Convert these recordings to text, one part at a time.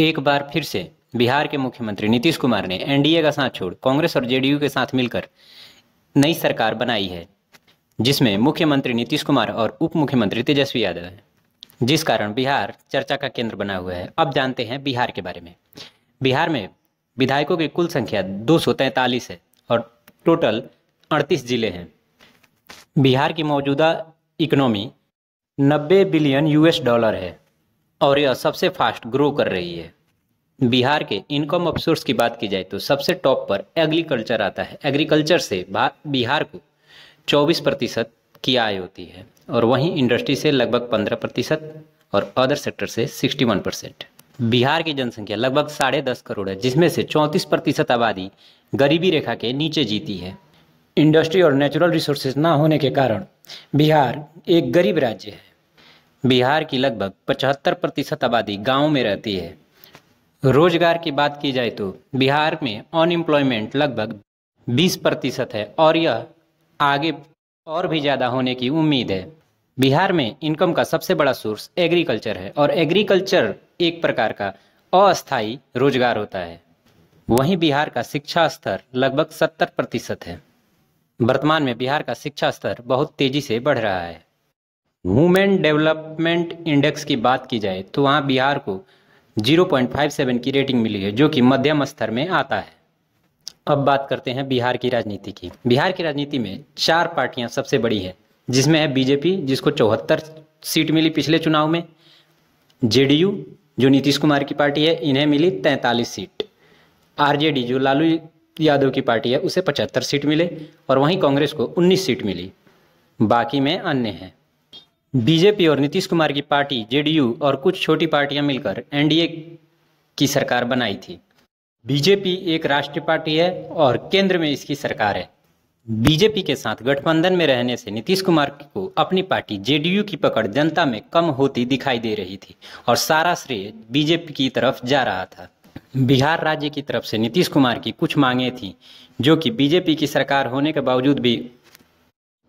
एक बार फिर से बिहार के मुख्यमंत्री नीतीश कुमार ने एनडीए का साथ छोड़ कांग्रेस और जेडीयू के साथ मिलकर नई सरकार बनाई है जिसमें मुख्यमंत्री नीतीश कुमार और उप मुख्यमंत्री तेजस्वी यादव हैं जिस कारण बिहार चर्चा का केंद्र बना हुआ है अब जानते हैं बिहार के बारे में बिहार में विधायकों की कुल संख्या दो है और टोटल अड़तीस जिले हैं बिहार की मौजूदा इकोनॉमी नब्बे बिलियन यूएस डॉलर है और यह सबसे फास्ट ग्रो कर रही है बिहार के इनकम ऑफ सोर्स की बात की जाए तो सबसे टॉप पर एग्रीकल्चर आता है एग्रीकल्चर से बिहार को 24 प्रतिशत की आय होती है और वहीं इंडस्ट्री से लगभग 15 प्रतिशत और अदर सेक्टर से 61 परसेंट बिहार की जनसंख्या लगभग साढ़े दस करोड़ है जिसमें से 34 प्रतिशत आबादी गरीबी रेखा के नीचे जीती है इंडस्ट्री और नेचुरल रिसोर्सेज ना होने के कारण बिहार एक गरीब राज्य है बिहार की लगभग 75 प्रतिशत आबादी गाँव में रहती है रोजगार की बात की जाए तो बिहार में अनएम्प्लॉयमेंट लगभग 20 प्रतिशत है और यह आगे और भी ज़्यादा होने की उम्मीद है बिहार में इनकम का सबसे बड़ा सोर्स एग्रीकल्चर है और एग्रीकल्चर एक प्रकार का अस्थायी रोजगार होता है वहीं बिहार का शिक्षा स्तर लगभग 70 प्रतिशत है वर्तमान में बिहार का शिक्षा स्तर बहुत तेजी से बढ़ रहा है वुमेन डेवलपमेंट इंडेक्स की बात की जाए तो वहाँ बिहार को 0.57 की रेटिंग मिली है जो कि मध्यम स्तर में आता है अब बात करते हैं बिहार की राजनीति की बिहार की राजनीति में चार पार्टियां सबसे बड़ी है जिसमें है बीजेपी जिसको चौहत्तर सीट मिली पिछले चुनाव में जेडीयू जो नीतीश कुमार की पार्टी है इन्हें मिली तैंतालीस सीट आरजेडी जो लालू यादव की पार्टी है उसे पचहत्तर सीट मिले और वहीं कांग्रेस को उन्नीस सीट मिली बाकी में अन्य हैं बीजेपी और नीतीश कुमार की पार्टी जेडीयू और कुछ छोटी पार्टियां मिलकर एनडीए की सरकार बनाई थी बीजेपी एक राष्ट्रीय पार्टी है और केंद्र में इसकी सरकार है बीजेपी के साथ गठबंधन में रहने से नीतीश कुमार को अपनी पार्टी जेडीयू की पकड़ जनता में कम होती दिखाई दे रही थी और सारा श्रेय बीजेपी की तरफ जा रहा था बिहार राज्य की तरफ से नीतीश कुमार की कुछ मांगे थी जो कि बीजेपी की सरकार होने के बावजूद भी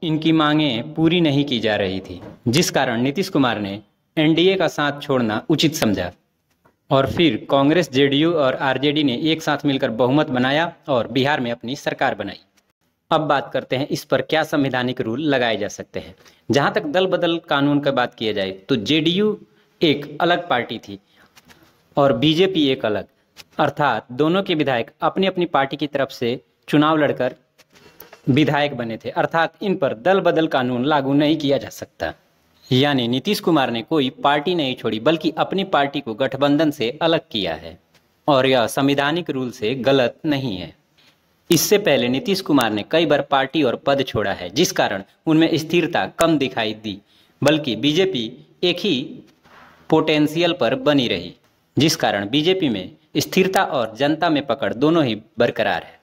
इनकी मांगें पूरी नहीं की जा रही थी जिस कारण नीतीश कुमार ने एनडीए का साथ छोड़ना उचित समझा और फिर कांग्रेस जेडीयू और आरजेडी ने एक साथ मिलकर बहुमत बनाया और बिहार में अपनी सरकार बनाई अब बात करते हैं इस पर क्या संवैधानिक रूल लगाए जा सकते हैं जहां तक दल बदल कानून का बात किया जाए तो जेडीयू एक अलग पार्टी थी और बीजेपी एक अलग अर्थात दोनों के विधायक अपनी अपनी पार्टी की तरफ से चुनाव लड़कर विधायक बने थे अर्थात इन पर दल बदल कानून लागू नहीं किया जा सकता यानी नीतीश कुमार ने कोई पार्टी नहीं छोड़ी बल्कि अपनी पार्टी को गठबंधन से अलग किया है और यह संविधानिक रूल से गलत नहीं है इससे पहले नीतीश कुमार ने कई बार पार्टी और पद छोड़ा है जिस कारण उनमें स्थिरता कम दिखाई दी बल्कि बीजेपी एक ही पोटेंशियल पर बनी रही जिस कारण बीजेपी में स्थिरता और जनता में पकड़ दोनों ही बरकरार है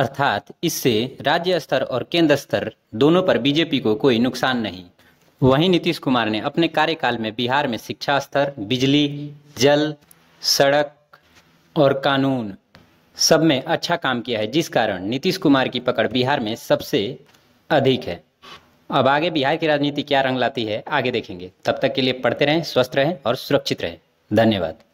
अर्थात इससे राज्य स्तर और केंद्र स्तर दोनों पर बीजेपी को कोई नुकसान नहीं वहीं नीतीश कुमार ने अपने कार्यकाल में बिहार में शिक्षा स्तर बिजली जल सड़क और कानून सब में अच्छा काम किया है जिस कारण नीतीश कुमार की पकड़ बिहार में सबसे अधिक है अब आगे बिहार की राजनीति क्या रंग लाती है आगे देखेंगे तब तक के लिए पढ़ते रहें स्वस्थ रहें और सुरक्षित रहें धन्यवाद